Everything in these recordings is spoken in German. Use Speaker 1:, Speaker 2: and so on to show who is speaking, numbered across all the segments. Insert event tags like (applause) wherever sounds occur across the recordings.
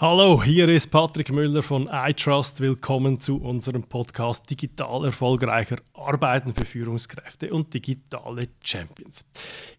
Speaker 1: Hallo, hier ist Patrick Müller von iTrust. Willkommen zu unserem Podcast Digital erfolgreicher Arbeiten für Führungskräfte und digitale Champions.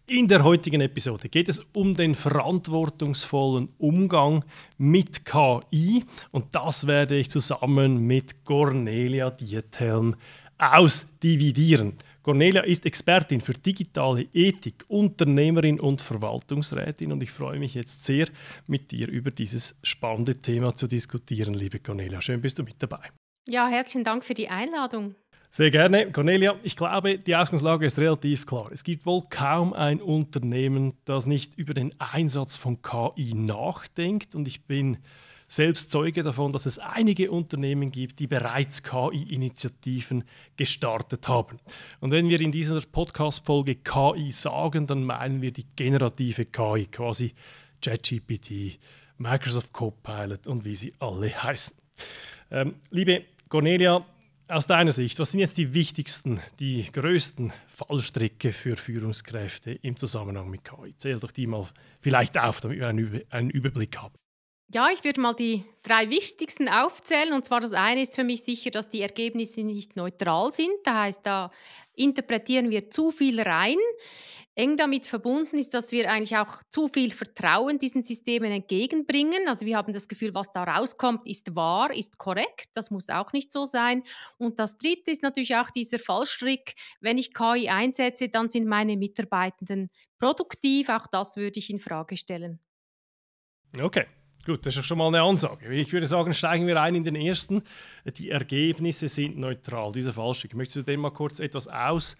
Speaker 1: In der heutigen Episode geht es um den verantwortungsvollen Umgang mit KI und das werde ich zusammen mit Cornelia Diethelm ausdividieren. Cornelia ist Expertin für digitale Ethik, Unternehmerin und Verwaltungsrätin und ich freue mich jetzt sehr, mit dir über dieses spannende Thema zu diskutieren, liebe Cornelia. Schön bist du mit dabei.
Speaker 2: Ja, herzlichen Dank für die Einladung.
Speaker 1: Sehr gerne, Cornelia. Ich glaube, die Ausgangslage ist relativ klar. Es gibt wohl kaum ein Unternehmen, das nicht über den Einsatz von KI nachdenkt und ich bin selbst Zeuge davon, dass es einige Unternehmen gibt, die bereits KI-Initiativen gestartet haben. Und wenn wir in dieser Podcast-Folge KI sagen, dann meinen wir die generative KI, quasi ChatGPT, Microsoft Copilot und wie sie alle heißen. Ähm, liebe Cornelia, aus deiner Sicht, was sind jetzt die wichtigsten, die größten Fallstricke für Führungskräfte im Zusammenhang mit KI? Zähl doch die mal vielleicht auf, damit wir einen, Über einen Überblick haben.
Speaker 2: Ja, ich würde mal die drei wichtigsten aufzählen. Und zwar das eine ist für mich sicher, dass die Ergebnisse nicht neutral sind. Das heißt, da interpretieren wir zu viel rein. Eng damit verbunden ist, dass wir eigentlich auch zu viel Vertrauen diesen Systemen entgegenbringen. Also wir haben das Gefühl, was da rauskommt, ist wahr, ist korrekt. Das muss auch nicht so sein. Und das Dritte ist natürlich auch dieser Fallstrick, wenn ich KI einsetze, dann sind meine Mitarbeitenden produktiv. Auch das würde ich in Frage stellen.
Speaker 1: Okay, Gut, das ist schon mal eine Ansage. Ich würde sagen, steigen wir ein in den ersten. Die Ergebnisse sind neutral. Dieser Fallstrick. Möchtest du den mal kurz etwas aus,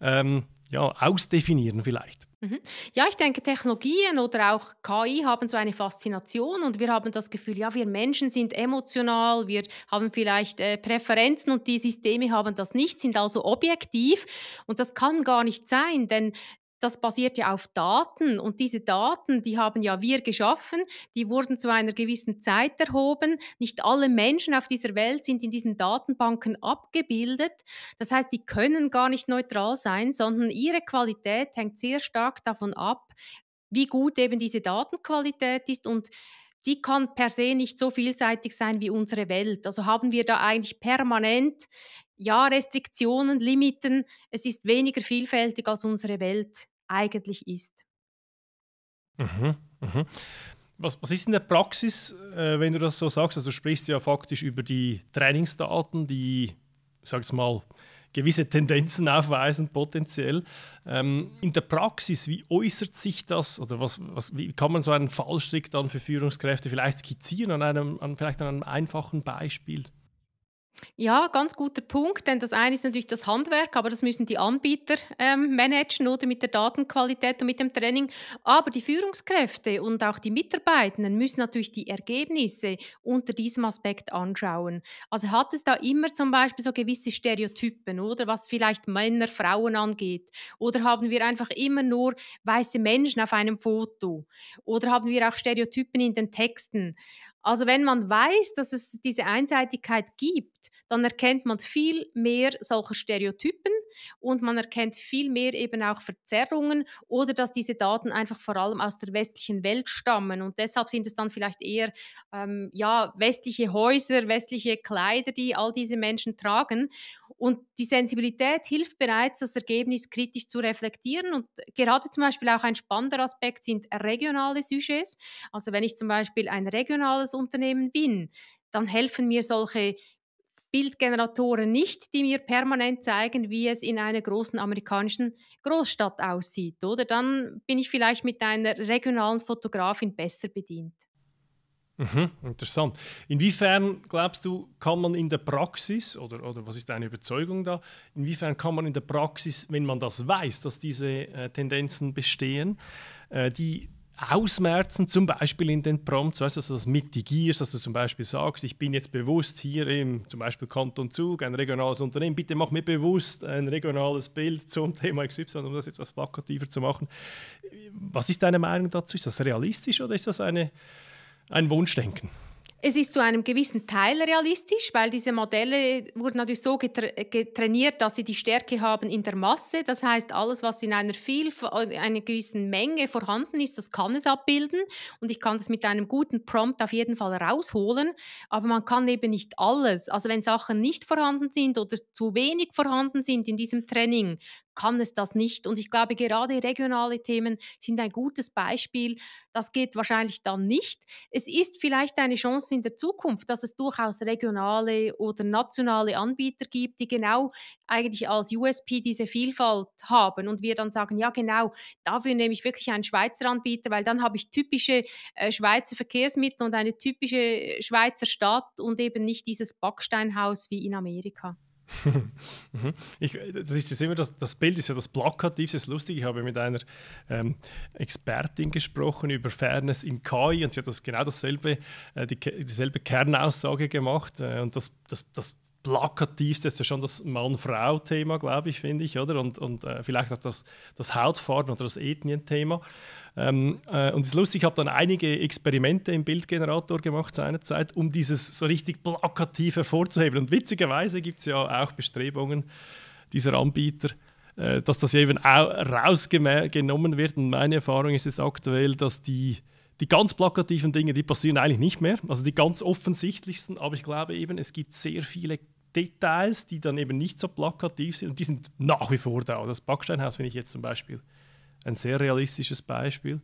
Speaker 1: ähm, ja, ausdefinieren vielleicht? Mhm.
Speaker 2: Ja, ich denke, Technologien oder auch KI haben so eine Faszination und wir haben das Gefühl, ja, wir Menschen sind emotional, wir haben vielleicht äh, Präferenzen und die Systeme haben das nicht, sind also objektiv und das kann gar nicht sein, denn das basiert ja auf Daten und diese Daten, die haben ja wir geschaffen, die wurden zu einer gewissen Zeit erhoben. Nicht alle Menschen auf dieser Welt sind in diesen Datenbanken abgebildet. Das heißt, die können gar nicht neutral sein, sondern ihre Qualität hängt sehr stark davon ab, wie gut eben diese Datenqualität ist und die kann per se nicht so vielseitig sein wie unsere Welt. Also haben wir da eigentlich permanent ja, Restriktionen, Limiten. Es ist weniger vielfältig als unsere Welt eigentlich ist.
Speaker 1: Mhm, mhm. Was, was, ist in der Praxis, äh, wenn du das so sagst? Also du sprichst ja faktisch über die Trainingsdaten, die, sag's mal, gewisse Tendenzen (laughs) aufweisen, potenziell. Ähm, in der Praxis, wie äußert sich das oder was, was, wie kann man so einen Fallstrick dann für Führungskräfte vielleicht skizzieren an einem, an, vielleicht an einem einfachen Beispiel?
Speaker 2: Ja, ganz guter Punkt, denn das eine ist natürlich das Handwerk, aber das müssen die Anbieter ähm, managen oder mit der Datenqualität und mit dem Training. Aber die Führungskräfte und auch die Mitarbeitenden müssen natürlich die Ergebnisse unter diesem Aspekt anschauen. Also hat es da immer zum Beispiel so gewisse Stereotypen oder was vielleicht Männer, Frauen angeht? Oder haben wir einfach immer nur weiße Menschen auf einem Foto? Oder haben wir auch Stereotypen in den Texten? Also wenn man weiß, dass es diese Einseitigkeit gibt, dann erkennt man viel mehr solcher Stereotypen und man erkennt viel mehr eben auch Verzerrungen oder dass diese Daten einfach vor allem aus der westlichen Welt stammen und deshalb sind es dann vielleicht eher ähm, ja westliche Häuser, westliche Kleider, die all diese Menschen tragen und die Sensibilität hilft bereits, das Ergebnis kritisch zu reflektieren und gerade zum Beispiel auch ein spannender Aspekt sind regionale Sujets. Also wenn ich zum Beispiel ein regionales das Unternehmen bin, dann helfen mir solche Bildgeneratoren nicht, die mir permanent zeigen, wie es in einer großen amerikanischen Großstadt aussieht. Oder dann bin ich vielleicht mit einer regionalen Fotografin besser bedient.
Speaker 1: Mhm, interessant. Inwiefern glaubst du, kann man in der Praxis, oder, oder was ist deine Überzeugung da, inwiefern kann man in der Praxis, wenn man das weiß, dass diese äh, Tendenzen bestehen, äh, die ausmerzen, zum Beispiel in den Prompts, weißt du, dass du das mitigierst, dass du zum Beispiel sagst, ich bin jetzt bewusst hier im zum Beispiel Kanton Zug, ein regionales Unternehmen, bitte mach mir bewusst ein regionales Bild zum Thema XY, um das jetzt etwas plakativer zu machen. Was ist deine Meinung dazu? Ist das realistisch oder ist das eine, ein Wunschdenken?
Speaker 2: Es ist zu einem gewissen Teil realistisch, weil diese Modelle wurden natürlich so trainiert, dass sie die Stärke haben in der Masse. Das heißt, alles, was in einer, einer gewissen Menge vorhanden ist, das kann es abbilden. Und ich kann das mit einem guten Prompt auf jeden Fall rausholen. Aber man kann eben nicht alles. Also wenn Sachen nicht vorhanden sind oder zu wenig vorhanden sind in diesem Training, kann es das nicht. Und ich glaube, gerade regionale Themen sind ein gutes Beispiel. Das geht wahrscheinlich dann nicht. Es ist vielleicht eine Chance in der Zukunft, dass es durchaus regionale oder nationale Anbieter gibt, die genau eigentlich als USP diese Vielfalt haben und wir dann sagen, ja genau, dafür nehme ich wirklich einen Schweizer Anbieter, weil dann habe ich typische äh, Schweizer Verkehrsmittel und eine typische Schweizer Stadt und eben nicht dieses Backsteinhaus wie in Amerika. (laughs)
Speaker 1: Mhm. ich, das ist immer das, das Bild ist ja das Plakativste, das ist lustig. Ich habe mit einer ähm, Expertin gesprochen über Fairness in KI und sie hat das genau dasselbe, äh, die, dieselbe Kernaussage gemacht. Äh, und das, das, das plakativste ist ja schon das Mann-Frau-Thema, glaube ich, finde ich, oder? Und, und äh, vielleicht auch das, das Hautfarben oder das Ethnien-Thema. Ähm, äh, und es ist lustig, ich habe dann einige Experimente im Bildgenerator gemacht seinerzeit, um dieses so richtig plakativ hervorzuheben. Und witzigerweise gibt es ja auch Bestrebungen dieser Anbieter, äh, dass das eben auch rausgenommen wird. Und meine Erfahrung ist es aktuell, dass die die ganz plakativen Dinge, die passieren eigentlich nicht mehr, also die ganz offensichtlichsten, aber ich glaube eben, es gibt sehr viele Details, die dann eben nicht so plakativ sind und die sind nach wie vor da. Das Backsteinhaus finde ich jetzt zum Beispiel ein sehr realistisches Beispiel.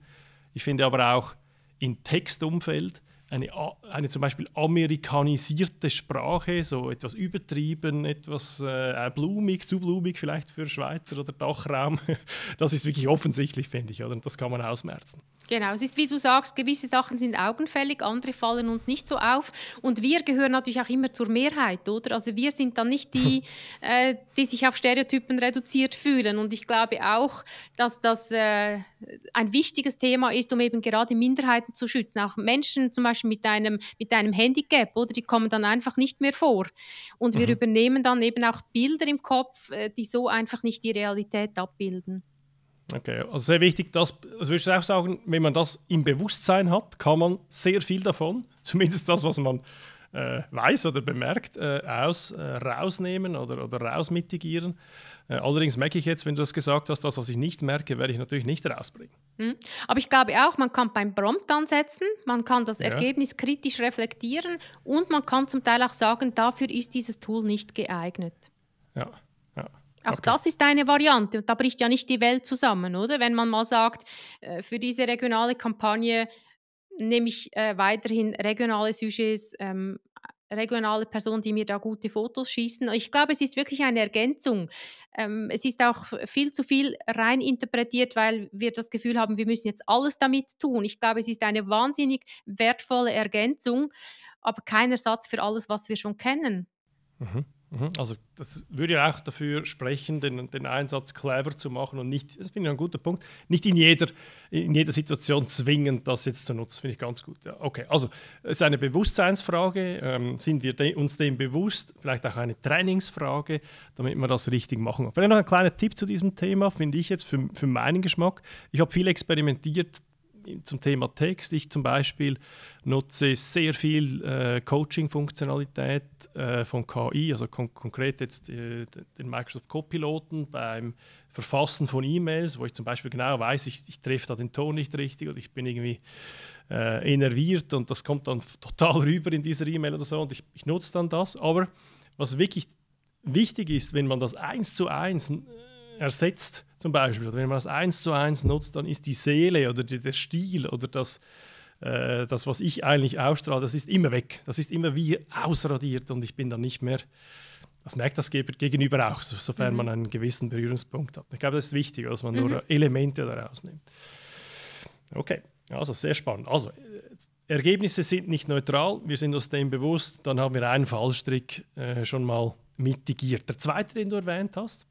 Speaker 1: Ich finde aber auch im Textumfeld eine, eine zum Beispiel amerikanisierte Sprache, so etwas übertrieben, etwas äh, äh blumig, zu blumig vielleicht für Schweizer oder Dachraum, (laughs) das ist wirklich offensichtlich, finde ich, oder? Und das kann man ausmerzen.
Speaker 2: Genau, es ist wie du sagst, gewisse Sachen sind augenfällig, andere fallen uns nicht so auf. Und wir gehören natürlich auch immer zur Mehrheit, oder? Also wir sind dann nicht die, (laughs) äh, die sich auf Stereotypen reduziert fühlen. Und ich glaube auch, dass das äh, ein wichtiges Thema ist, um eben gerade Minderheiten zu schützen. Auch Menschen zum Beispiel mit einem, mit einem Handicap, oder? Die kommen dann einfach nicht mehr vor. Und wir mhm. übernehmen dann eben auch Bilder im Kopf, äh, die so einfach nicht die Realität abbilden.
Speaker 1: Okay, also sehr wichtig, dass, also würdest du auch sagen, wenn man das im Bewusstsein hat, kann man sehr viel davon, (laughs) zumindest das, was man äh, weiß oder bemerkt, äh, aus, äh, rausnehmen oder, oder rausmitigieren. Äh, allerdings merke ich jetzt, wenn du das gesagt hast, das, was ich nicht merke, werde ich natürlich nicht rausbringen.
Speaker 2: Mhm. Aber ich glaube auch, man kann beim Prompt ansetzen, man kann das ja. Ergebnis kritisch reflektieren und man kann zum Teil auch sagen, dafür ist dieses Tool nicht geeignet. Ja. Auch okay. das ist eine Variante und da bricht ja nicht die Welt zusammen, oder? Wenn man mal sagt, äh, für diese regionale Kampagne nehme ich äh, weiterhin regionale Sujets, ähm, regionale Personen, die mir da gute Fotos schießen. Ich glaube, es ist wirklich eine Ergänzung. Ähm, es ist auch viel zu viel rein interpretiert, weil wir das Gefühl haben, wir müssen jetzt alles damit tun. Ich glaube, es ist eine wahnsinnig wertvolle Ergänzung, aber kein Ersatz für alles, was wir schon kennen.
Speaker 1: Mhm. Mhm. Also das würde ja auch dafür sprechen, den, den Einsatz clever zu machen und nicht, das finde ich ein guter Punkt, nicht in jeder, in jeder Situation zwingend das jetzt zu nutzen, finde ich ganz gut. Ja, okay, also es ist eine Bewusstseinsfrage, ähm, sind wir de uns dem bewusst, vielleicht auch eine Trainingsfrage, damit man das richtig machen. kann. Vielleicht noch ein kleiner Tipp zu diesem Thema, finde ich jetzt für, für meinen Geschmack. Ich habe viel experimentiert zum Thema Text. Ich zum Beispiel nutze sehr viel äh, Coaching-Funktionalität äh, von KI, also kon konkret jetzt äh, den Microsoft Copiloten beim Verfassen von E-Mails, wo ich zum Beispiel genau weiß, ich, ich treffe da den Ton nicht richtig oder ich bin irgendwie enerviert äh, und das kommt dann (laughs) total rüber in dieser E-Mail oder so und ich, ich nutze dann das. Aber was wirklich wichtig ist, wenn man das eins zu eins ersetzt, zum Beispiel, oder wenn man das eins zu eins nutzt, dann ist die Seele oder die, der Stil oder das, äh, das, was ich eigentlich ausstrahle, das ist immer weg. Das ist immer wie ausradiert und ich bin dann nicht mehr. Das merkt das Gegenüber auch, sofern mhm. man einen gewissen Berührungspunkt hat. Ich glaube, das ist wichtig, dass man mhm. nur Elemente daraus nimmt. Okay, also sehr spannend. Also, äh, Ergebnisse sind nicht neutral, wir sind uns dem bewusst, dann haben wir einen Fallstrick äh, schon mal mitigiert. Der zweite, den du erwähnt hast,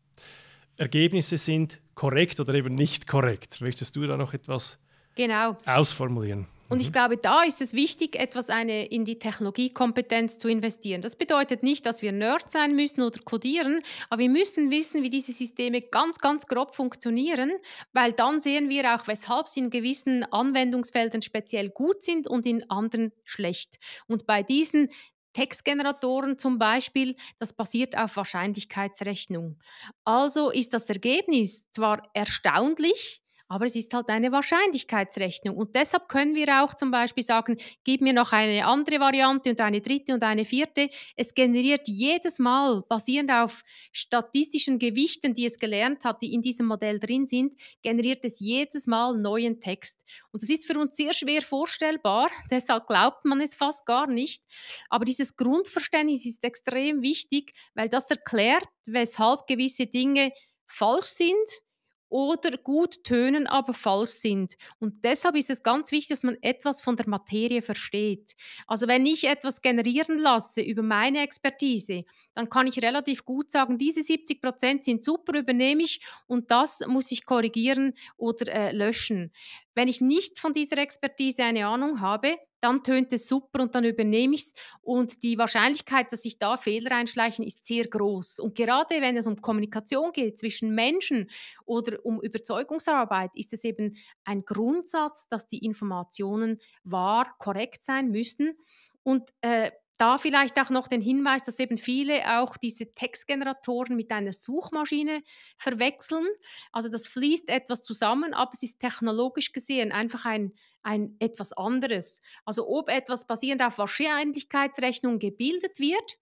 Speaker 1: Ergebnisse sind korrekt oder eben nicht korrekt. Möchtest du da noch etwas genau. ausformulieren? Und ich mhm.
Speaker 2: glaube, da ist es wichtig, etwas eine, in die Technologiekompetenz zu investieren. Das bedeutet nicht, dass wir Nerd sein müssen oder codieren, aber wir müssen wissen, wie diese Systeme ganz, ganz grob funktionieren, weil dann sehen wir auch, weshalb sie in gewissen Anwendungsfeldern speziell gut sind und in anderen schlecht. Und bei diesen Textgeneratoren zum Beispiel, das basiert auf Wahrscheinlichkeitsrechnung. Also ist das Ergebnis zwar erstaunlich, aber es ist halt eine Wahrscheinlichkeitsrechnung. Und deshalb können wir auch zum Beispiel sagen, gib mir noch eine andere Variante und eine dritte und eine vierte. Es generiert jedes Mal, basierend auf statistischen Gewichten, die es gelernt hat, die in diesem Modell drin sind, generiert es jedes Mal neuen Text. Und das ist für uns sehr schwer vorstellbar, (laughs) deshalb glaubt man es fast gar nicht. Aber dieses Grundverständnis ist extrem wichtig, weil das erklärt, weshalb gewisse Dinge falsch sind oder gut tönen, aber falsch sind. Und deshalb ist es ganz wichtig, dass man etwas von der Materie versteht. Also wenn ich etwas generieren lasse über meine Expertise, dann kann ich relativ gut sagen, diese 70 Prozent sind super, übernehme ich und das muss ich korrigieren oder äh, löschen. Wenn ich nicht von dieser Expertise eine Ahnung habe, dann tönt es super und dann übernehme ich es. Und die Wahrscheinlichkeit, dass sich da Fehler einschleichen, ist sehr groß. Und gerade wenn es um Kommunikation geht zwischen Menschen oder um Überzeugungsarbeit, ist es eben ein Grundsatz, dass die Informationen wahr, korrekt sein müssen. Und äh, da vielleicht auch noch den Hinweis, dass eben viele auch diese Textgeneratoren mit einer Suchmaschine verwechseln. Also das fließt etwas zusammen, aber es ist technologisch gesehen einfach ein, ein etwas anderes. Also ob etwas basierend auf Wahrscheinlichkeitsrechnung gebildet wird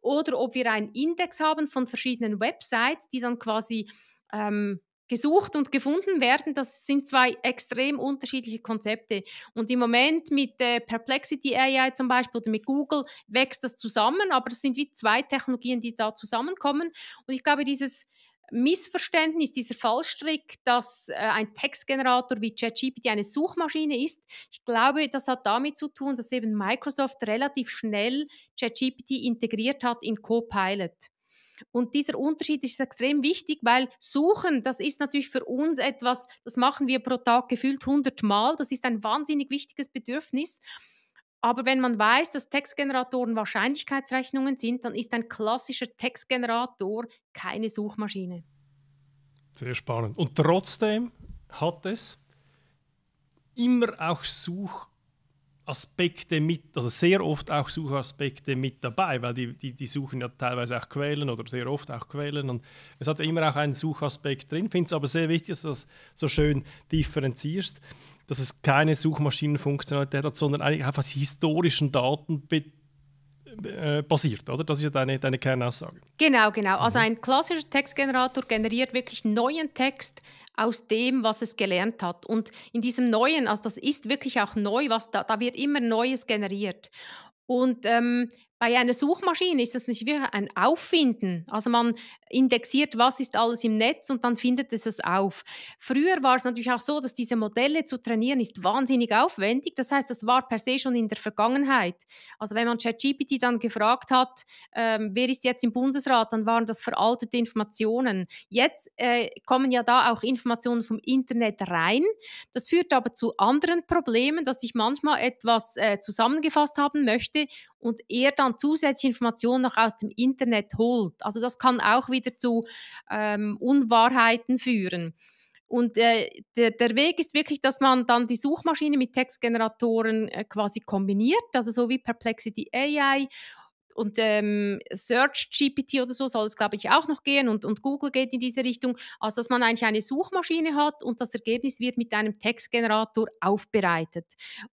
Speaker 2: oder ob wir einen Index haben von verschiedenen Websites, die dann quasi ähm, gesucht und gefunden werden. Das sind zwei extrem unterschiedliche Konzepte. Und im Moment mit äh, Perplexity AI zum Beispiel oder mit Google wächst das zusammen, aber es sind wie zwei Technologien, die da zusammenkommen. Und ich glaube, dieses Missverständnis, dieser Fallstrick, dass äh, ein Textgenerator wie ChatGPT eine Suchmaschine ist, ich glaube, das hat damit zu tun, dass eben Microsoft relativ schnell ChatGPT integriert hat in Copilot. Und dieser Unterschied ist extrem wichtig, weil Suchen, das ist natürlich für uns etwas, das machen wir pro Tag gefühlt 100 Mal. Das ist ein wahnsinnig wichtiges Bedürfnis. Aber wenn man weiß, dass Textgeneratoren Wahrscheinlichkeitsrechnungen sind, dann ist ein klassischer Textgenerator keine Suchmaschine.
Speaker 1: Sehr spannend. Und trotzdem hat es immer auch Such Aspekte mit, also sehr oft auch Suchaspekte mit dabei, weil die, die, die suchen ja teilweise auch Quellen oder sehr oft auch Quellen und es hat ja immer auch einen Suchaspekt drin. Finde es aber sehr wichtig, dass du das so schön differenzierst, dass es keine Suchmaschinenfunktionalität hat, sondern eigentlich einfach historischen Daten äh, basiert, oder? Das ist ja deine, deine Kernaussage.
Speaker 2: Genau, genau. Also mhm. ein klassischer Textgenerator generiert wirklich neuen Text aus dem, was es gelernt hat. Und in diesem Neuen, also das ist wirklich auch neu, was da, da wird immer Neues generiert. Und ähm, bei einer Suchmaschine ist das nicht wirklich ein Auffinden. Also man indexiert, was ist alles im Netz und dann findet es es auf. Früher war es natürlich auch so, dass diese Modelle zu trainieren ist wahnsinnig aufwendig. Das heißt, das war per se schon in der Vergangenheit. Also wenn man ChatGPT dann gefragt hat, ähm, wer ist jetzt im Bundesrat, dann waren das veraltete Informationen. Jetzt äh, kommen ja da auch Informationen vom Internet rein. Das führt aber zu anderen Problemen, dass ich manchmal etwas äh, zusammengefasst haben möchte und er dann zusätzliche Informationen noch aus dem Internet holt. Also das kann auch wieder zu ähm, Unwahrheiten führen. Und äh, der, der, Weg ist wirklich, dass man dann die Suchmaschine mit Textgeneratoren äh, quasi kombiniert, also so wie Perplexity AI und ähm, Search GPT oder so soll es, glaube ich, auch noch gehen und, und Google geht in diese Richtung. Also, dass man eigentlich eine Suchmaschine hat und das Ergebnis wird mit einem Textgenerator aufbereitet.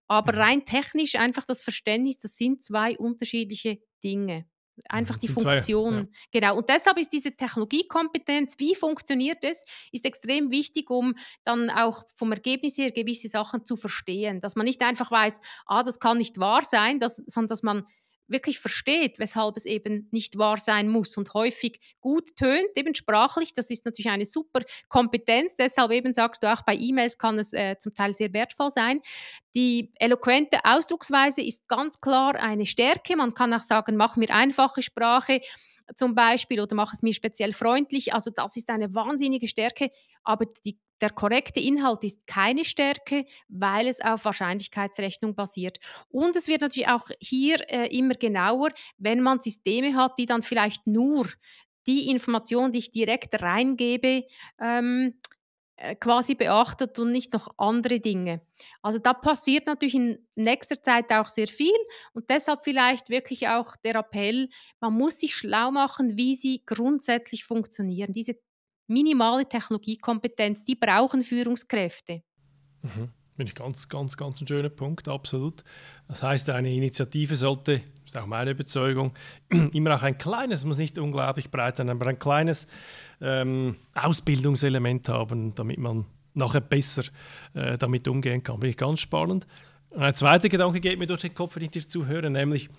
Speaker 2: Aber mhm. rein technisch einfach das Verständnis, das sind zwei unterschiedliche Dinge. Einfach mhm, die Funktion. Zwei, ja. Genau. Und deshalb ist diese Technologiekompetenz, wie funktioniert es, ist extrem wichtig, um dann auch vom Ergebnis her gewisse Sachen zu verstehen. Dass man nicht einfach weiß, ah, das kann nicht wahr sein, dass, sondern dass man wirklich versteht, weshalb es eben nicht wahr sein muss und häufig gut tönt, eben sprachlich. Das ist natürlich eine super Kompetenz. Deshalb eben sagst du auch, bei E-Mails kann es äh, zum Teil sehr wertvoll sein. Die eloquente Ausdrucksweise ist ganz klar eine Stärke. Man kann auch sagen, mach mir einfache Sprache zum Beispiel oder mach es mir speziell freundlich. Also das ist eine wahnsinnige Stärke, aber die der korrekte Inhalt ist keine Stärke, weil es auf Wahrscheinlichkeitsrechnung basiert. Und es wird natürlich auch hier äh, immer genauer, wenn man Systeme hat, die dann vielleicht nur die Information, die ich direkt reingebe, ähm, äh, quasi beachtet und nicht noch andere Dinge. Also da passiert natürlich in nächster Zeit auch sehr viel und deshalb vielleicht wirklich auch der Appell, man muss sich schlau machen, wie sie grundsätzlich funktionieren. Diese minimale Technologiekompetenz, die brauchen Führungskräfte.
Speaker 1: Mhm. Bin ich ganz, ganz, ganz ein schöner Punkt, absolut. Das heißt, eine Initiative sollte, ist auch meine Überzeugung, (clears throat) immer auch ein kleines, muss nicht unglaublich breit sein, aber ein kleines ähm, Ausbildungselement haben, damit man nachher besser äh, damit umgehen kann. Finde ich ganz spannend. ein zweiter Gedanke geht mir durch den Kopf, wenn ich dir zuhöre, nämlich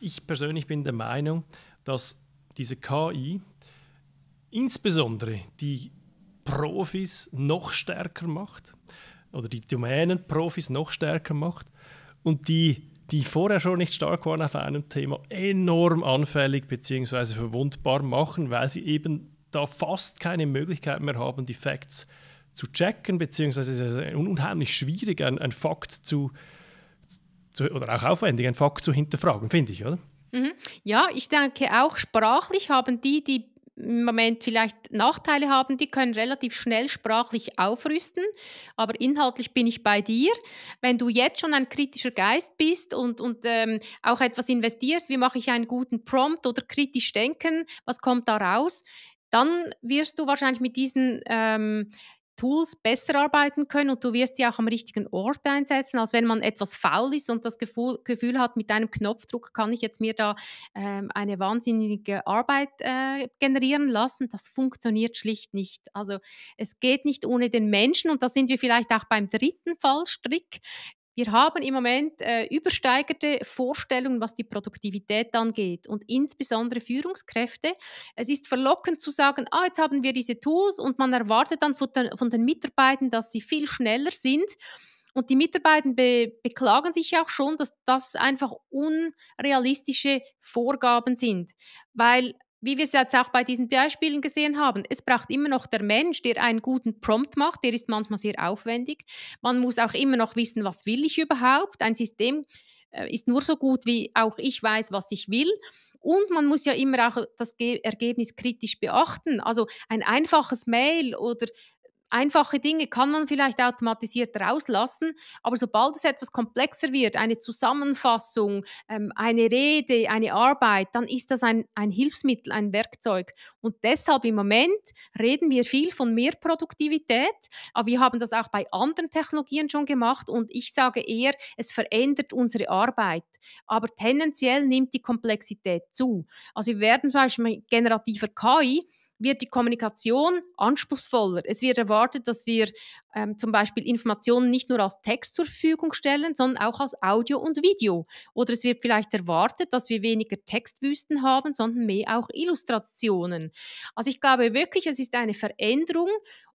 Speaker 1: ich persönlich bin der Meinung, dass diese KI, insbesondere die Profis noch stärker macht oder die Domänen-Profis noch stärker macht und die, die vorher schon nicht stark waren auf einem Thema, enorm anfällig bzw. verwundbar machen, weil sie eben da fast keine Möglichkeit mehr haben, die Facts zu checken, beziehungsweise es ist unheimlich schwierig, einen, einen Fakt zu, zu, oder auch aufwendig, einen Fakt zu hinterfragen, finde ich, oder?
Speaker 2: Mhm. Ja, ich denke auch sprachlich haben die, die im Moment vielleicht Nachteile haben, die können relativ schnell sprachlich aufrüsten, aber inhaltlich bin ich bei dir. Wenn du jetzt schon ein kritischer Geist bist und, und ähm, auch etwas investierst, wie mache ich einen guten Prompt oder kritisch denken, was kommt da raus, dann wirst du wahrscheinlich mit diesen ähm, Tools besser arbeiten können und du wirst sie auch am richtigen Ort einsetzen, als wenn man etwas faul ist und das Gefühl, Gefühl hat, mit einem Knopfdruck kann ich jetzt mir da ähm, eine wahnsinnige Arbeit äh, generieren lassen. Das funktioniert schlicht nicht. Also es geht nicht ohne den Menschen und da sind wir vielleicht auch beim dritten Fallstrick. Wir haben im Moment äh, übersteigerte Vorstellungen, was die Produktivität angeht und insbesondere Führungskräfte. Es ist verlockend zu sagen, ah, jetzt haben wir diese Tools und man erwartet dann von den, von den Mitarbeitern, dass sie viel schneller sind. Und die Mitarbeiter be beklagen sich auch schon, dass das einfach unrealistische Vorgaben sind, weil wie wir es jetzt auch bei diesen Beispielen gesehen haben, es braucht immer noch der Mensch, der einen guten Prompt macht, der ist manchmal sehr aufwendig. Man muss auch immer noch wissen, was will ich überhaupt. Ein System äh, ist nur so gut, wie auch ich weiß, was ich will. Und man muss ja immer auch das Ergebnis kritisch beachten. Also ein einfaches Mail oder einfache Dinge kann man vielleicht automatisiert rauslassen, aber sobald es etwas komplexer wird, eine Zusammenfassung, ähm, eine Rede, eine Arbeit, dann ist das ein, ein Hilfsmittel, ein Werkzeug. Und deshalb im Moment reden wir viel von mehr Produktivität, aber wir haben das auch bei anderen Technologien schon gemacht und ich sage eher, es verändert unsere Arbeit. Aber tendenziell nimmt die Komplexität zu. Also wir werden zum Beispiel generativer KI wird die Kommunikation anspruchsvoller. Es wird erwartet, dass wir ähm, zum Beispiel Informationen nicht nur als Text zur Verfügung stellen, sondern auch als Audio und Video. Oder es wird vielleicht erwartet, dass wir weniger Textwüsten haben, sondern mehr auch Illustrationen. Also ich glaube wirklich, es ist eine Veränderung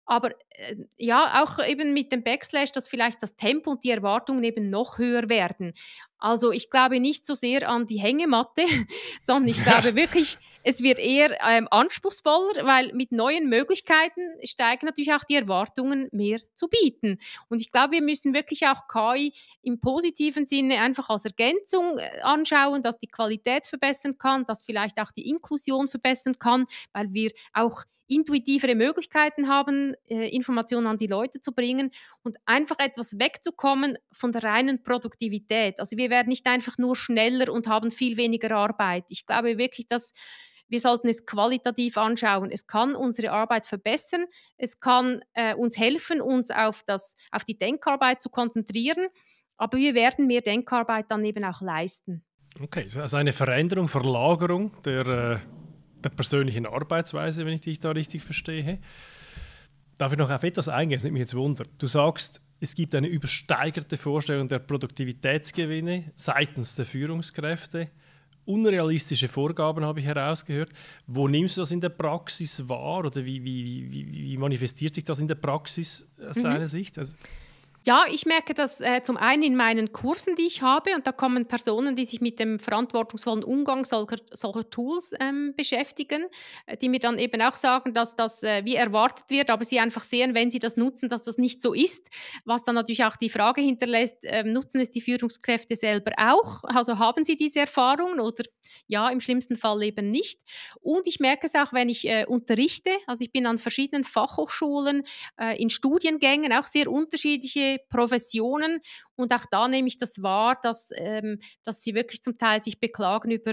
Speaker 2: aber äh, ja, auch eben mit dem Backslash, dass vielleicht das Tempo und die Erwartungen eben noch höher werden. Also ich glaube nicht so sehr an die Hängematte, (laughs) sondern ich glaube wirklich, es wird eher ähm, anspruchsvoller, weil mit neuen Möglichkeiten steigen natürlich auch die Erwartungen, mehr zu bieten. Und ich glaube, wir müssen wirklich auch KI im positiven Sinne einfach als Ergänzung äh, anschauen, dass die Qualität verbessern kann, dass vielleicht auch die Inklusion verbessern kann, weil wir auch intuitivere Möglichkeiten haben, äh, Informationen an die Leute zu bringen und einfach etwas wegzukommen von der reinen Produktivität. Also wir werden nicht einfach nur schneller und haben viel weniger Arbeit. Ich glaube wirklich, dass wir sollten es qualitativ anschauen. Es kann unsere Arbeit verbessern, es kann äh, uns helfen, uns auf, das, auf die Denkarbeit zu konzentrieren, aber wir werden mehr Denkarbeit dann eben auch leisten.
Speaker 1: Okay, also eine Veränderung, Verlagerung der äh der persönlichen Arbeitsweise, wenn ich dich da richtig verstehe. Darf ich noch auf etwas eingehen? Das nimmt mich jetzt wunder. Du sagst, es gibt eine übersteigerte Vorstellung der Produktivitätsgewinne seitens der Führungskräfte. Unrealistische Vorgaben habe ich herausgehört. Wo nimmst du das in der Praxis wahr oder wie, wie, wie, wie manifestiert sich das in der Praxis aus mhm. deiner Sicht? Also
Speaker 2: ja, ich merke das äh, zum einen in meinen Kursen, die ich habe, und da kommen Personen, die sich mit dem verantwortungsvollen Umgang solcher, solcher Tools ähm, beschäftigen, äh, die mir dann eben auch sagen, dass das äh, wie erwartet wird, aber sie einfach sehen, wenn sie das nutzen, dass das nicht so ist, was dann natürlich auch die Frage hinterlässt, äh, nutzen es die Führungskräfte selber auch? Also haben sie diese Erfahrungen oder ja, im schlimmsten Fall eben nicht. Und ich merke es auch, wenn ich äh, unterrichte, also ich bin an verschiedenen Fachhochschulen, äh, in Studiengängen, auch sehr unterschiedliche Professionen und auch da nehme ich das wahr, dass, ähm, dass sie wirklich zum Teil sich beklagen über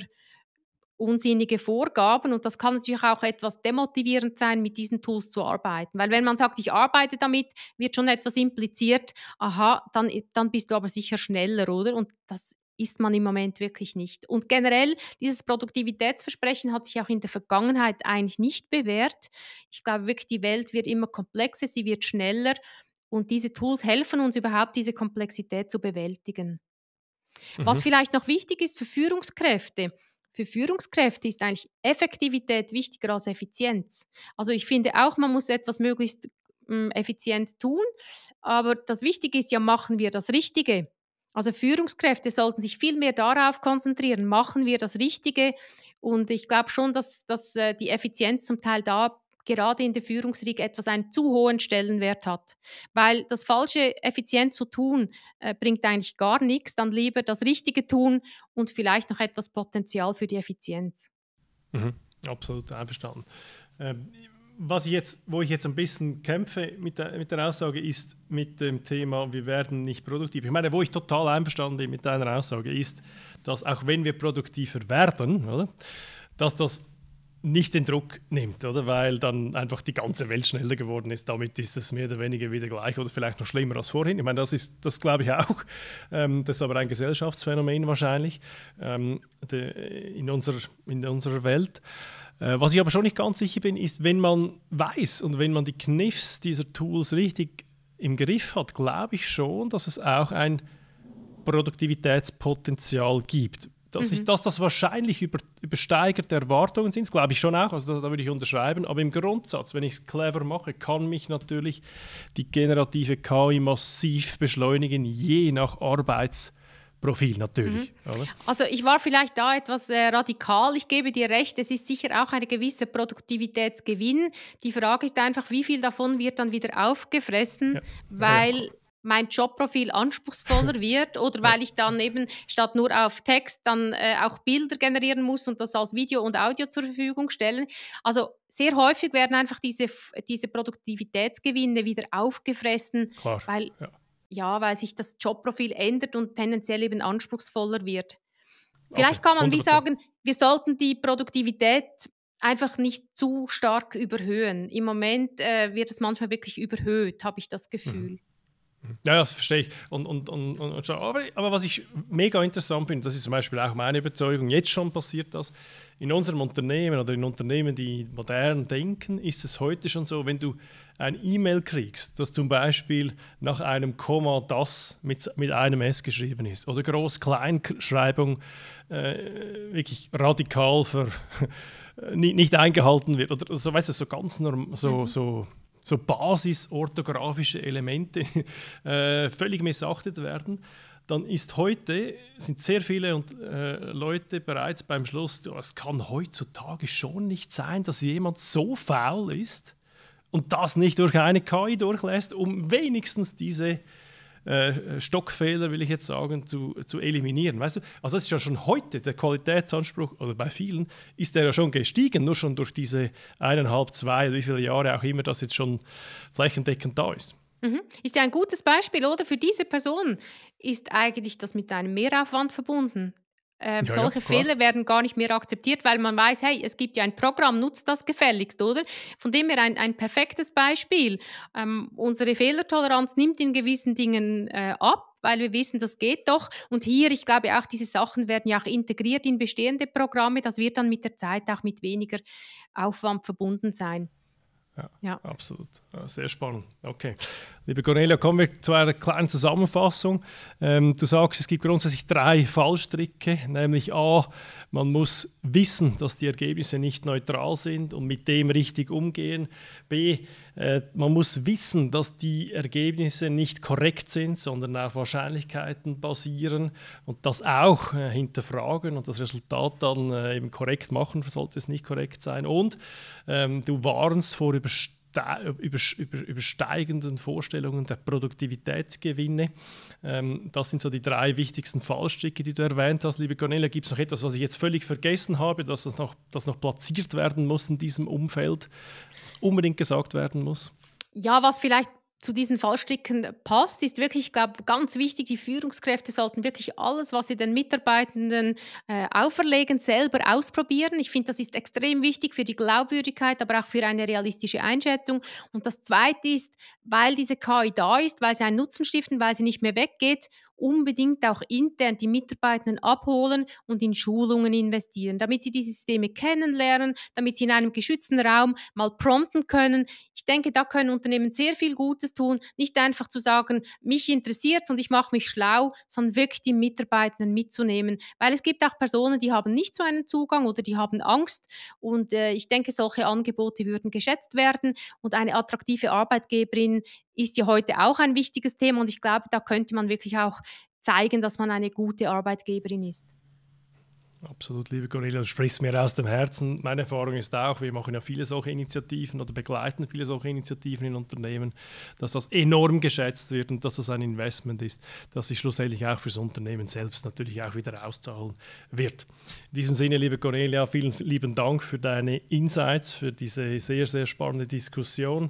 Speaker 2: unsinnige Vorgaben und das kann natürlich auch etwas demotivierend sein, mit diesen Tools zu arbeiten. Weil wenn man sagt, ich arbeite damit, wird schon etwas impliziert, aha, dann, dann bist du aber sicher schneller, oder? Und das ist man im Moment wirklich nicht. Und generell, dieses Produktivitätsversprechen hat sich auch in der Vergangenheit eigentlich nicht bewährt. Ich glaube wirklich, die Welt wird immer komplexer, sie wird schneller. Und diese Tools helfen uns überhaupt, diese Komplexität zu bewältigen. Mhm. Was vielleicht noch wichtig ist für Führungskräfte, für Führungskräfte ist eigentlich Effektivität wichtiger als Effizienz. Also ich finde auch, man muss etwas möglichst hm, effizient tun, aber das Wichtige ist ja, machen wir das Richtige. Also Führungskräfte sollten sich viel mehr darauf konzentrieren, machen wir das Richtige. Und ich glaube schon, dass, dass äh, die Effizienz zum Teil da gerade in der Führungsriege etwas einen zu hohen Stellenwert hat. Weil das falsche effizient zu tun, äh, bringt eigentlich gar nichts, dann lieber das Richtige tun und vielleicht noch etwas Potenzial für die Effizienz.
Speaker 1: Mhm, absolut einverstanden. Ähm, was ich jetzt, wo ich jetzt ein bisschen kämpfe mit der, mit der Aussage, ist mit dem Thema, wir werden nicht produktiv. Ich meine, wo ich total einverstanden bin mit deiner Aussage, ist, dass auch wenn wir produktiver werden, oder, dass das nicht den Druck nimmt, oder? Weil dann einfach die ganze Welt schneller geworden ist. Damit ist es mehr oder weniger wieder gleich oder vielleicht noch schlimmer als vorhin. Ich meine, das ist, das glaube ich auch. Ähm, das ist aber ein Gesellschaftsphänomen wahrscheinlich ähm, de, in, unserer, in unserer Welt. Äh, was ich aber schon nicht ganz sicher bin, ist, wenn man weiß und wenn man die Kniffs dieser Tools richtig im Griff hat, glaube ich schon, dass es auch ein Produktivitätspotenzial gibt dass, mhm. ich, dass das wahrscheinlich über, übersteigerte Erwartungen sind, glaube ich schon auch, also da, da, würde ich unterschreiben, aber im Grundsatz, wenn ich es clever mache, kann mich natürlich die generative KI massiv beschleunigen, je nach Arbeitsprofil natürlich. Mhm.
Speaker 2: Also ich war vielleicht da etwas äh, radikal. Ich gebe dir recht, es ist sicher auch eine gewisse Produktivitätsgewinn. Die Frage ist einfach, wie viel davon wird dann wieder aufgefressen, ja. weil ja mein Jobprofil anspruchsvoller wird (laughs) oder weil ich dann eben statt nur auf Text dann äh, auch Bilder generieren muss und das als Video und Audio zur Verfügung stellen. Also sehr häufig werden einfach diese, diese Produktivitätsgewinne wieder aufgefressen, Klar, weil, ja. ja. weil sich das Jobprofil ändert und tendenziell eben anspruchsvoller wird. Vielleicht okay, kann man 100%. wie sagen, wir sollten die Produktivität einfach nicht zu stark überhöhen. Im Moment äh, wird es manchmal wirklich überhöht, habe ich das mhm. Gefühl. Mhm.
Speaker 1: Ja, das verstehe ich. Und, und, und, und, aber, aber was ich mega interessant finde, das ist zum Beispiel auch meine Überzeugung, jetzt schon passiert das, in unserem Unternehmen oder in Unternehmen, die modern denken, ist es heute schon so, wenn du ein E-Mail kriegst, das zum Beispiel nach einem Komma das mit, mit einem S geschrieben ist oder Groß-Kleinschreibung äh, wirklich radikal für, (laughs) nicht, nicht eingehalten wird oder so, weißt du, so ganz normal, so, mhm. so so basisorthografische Elemente (laughs) äh, völlig missachtet werden, dann ist heute, sind sehr viele und, äh, Leute bereits beim Schluss, es kann heutzutage schon nicht sein, dass jemand so faul ist und das nicht durch eine KI durchlässt, um wenigstens diese äh, Stockfehler, will ich jetzt sagen, zu, zu eliminieren. Weißt du? Also das ist ja schon heute der Qualitätsanspruch, oder bei vielen, ist der ja schon gestiegen, nur schon durch diese eineinhalb, zwei wie viele Jahre auch immer das jetzt schon flächendeckend da ist.
Speaker 2: Mhm. Ist ja ein gutes Beispiel, oder? Für diese Person ist eigentlich das mit einem Mehraufwand verbunden. Ähm, ja, solche ja, Fehler werden gar nicht mehr akzeptiert, weil man weiß, hey, es gibt ja ein Programm, nutzt das gefälligst, oder? Von dem her ein, ein perfektes Beispiel. Ähm, unsere Fehlertoleranz nimmt in gewissen Dingen äh, ab, weil wir wissen, das geht doch. Und hier, ich glaube, auch diese Sachen werden ja auch integriert in bestehende Programme. Das wird dann mit der Zeit auch mit weniger Aufwand verbunden sein. Ja, ja, absolut.
Speaker 1: Sehr spannend. Okay. Liebe Cornelia, kommen wir zu einer kleinen Zusammenfassung. Ähm, du sagst, es gibt grundsätzlich drei Fallstricke, nämlich A, man muss wissen, dass die Ergebnisse nicht neutral sind und mit dem richtig umgehen. B, äh, man muss wissen, dass die Ergebnisse nicht korrekt sind, sondern auf Wahrscheinlichkeiten basieren und das auch äh, hinterfragen und das Resultat dann äh, eben korrekt machen, sollte es nicht korrekt sein. Und ähm, du warnst vor übersteigenden Vorstellungen der Produktivitätsgewinne. Ähm, das sind so die drei wichtigsten Fallstricke, die du erwähnt hast, liebe Cornelia. Gibt es noch etwas, was ich jetzt völlig vergessen habe, dass das noch, das noch platziert werden muss in diesem Umfeld, was unbedingt gesagt werden muss?
Speaker 2: Ja, was vielleicht zu diesen Fallstricken passt, ist wirklich, glaube, ganz wichtig, die Führungskräfte sollten wirklich alles, was sie den Mitarbeitenden äh, auferlegen, selber ausprobieren. Ich finde, das ist extrem wichtig für die Glaubwürdigkeit, aber auch für eine realistische Einschätzung. Und das Zweite ist, weil diese KI da ist, weil sie einen Nutzen stiften, weil sie nicht mehr weggeht, unbedingt auch intern die Mitarbeitenden abholen und in Schulungen investieren, damit sie diese Systeme kennenlernen, damit sie in einem geschützten Raum mal prompten können, ich denke, da können Unternehmen sehr viel Gutes tun, nicht einfach zu sagen, mich interessiert und ich mache mich schlau, sondern wirklich die Mitarbeitenden mitzunehmen, weil es gibt auch Personen, die haben nicht so einen Zugang oder die haben Angst und äh, ich denke, solche Angebote würden geschätzt werden und eine attraktive Arbeitgeberin ist ja heute auch ein wichtiges Thema und ich glaube, da könnte man wirklich auch zeigen, dass man eine gute Arbeitgeberin ist.
Speaker 1: Absolut, liebe Cornelia, du sprichst mir aus dem Herzen. Meine Erfahrung ist auch, wir machen ja viele solche Initiativen oder begleiten viele solche Initiativen in Unternehmen, dass das enorm geschätzt wird und dass das ein Investment ist, das sich schlussendlich auch fürs Unternehmen selbst natürlich auch wieder auszahlen wird. In diesem Sinne, liebe Cornelia, vielen lieben Dank für deine Insights, für diese sehr, sehr spannende Diskussion.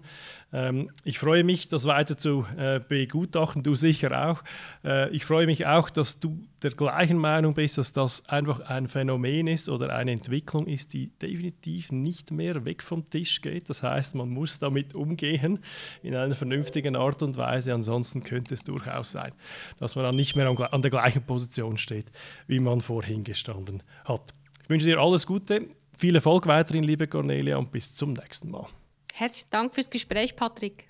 Speaker 1: Ähm, ich freue mich, das weiter zu äh, begutachten, du sicher auch. Äh, ich freue mich auch, dass du der gleichen Meinung bist, dass das einfach ein ein Phänomen ist oder eine Entwicklung ist, die definitiv nicht mehr weg vom Tisch geht. Das heißt, man muss damit umgehen in einer vernünftigen Art und Weise. Ansonsten könnte es durchaus sein, dass man dann nicht mehr an der gleichen Position steht, wie man vorhin gestanden hat. Ich wünsche dir alles Gute, viel Erfolg weiterhin, liebe Cornelia, und bis zum nächsten Mal.
Speaker 2: Herzlichen Dank fürs Gespräch, Patrick.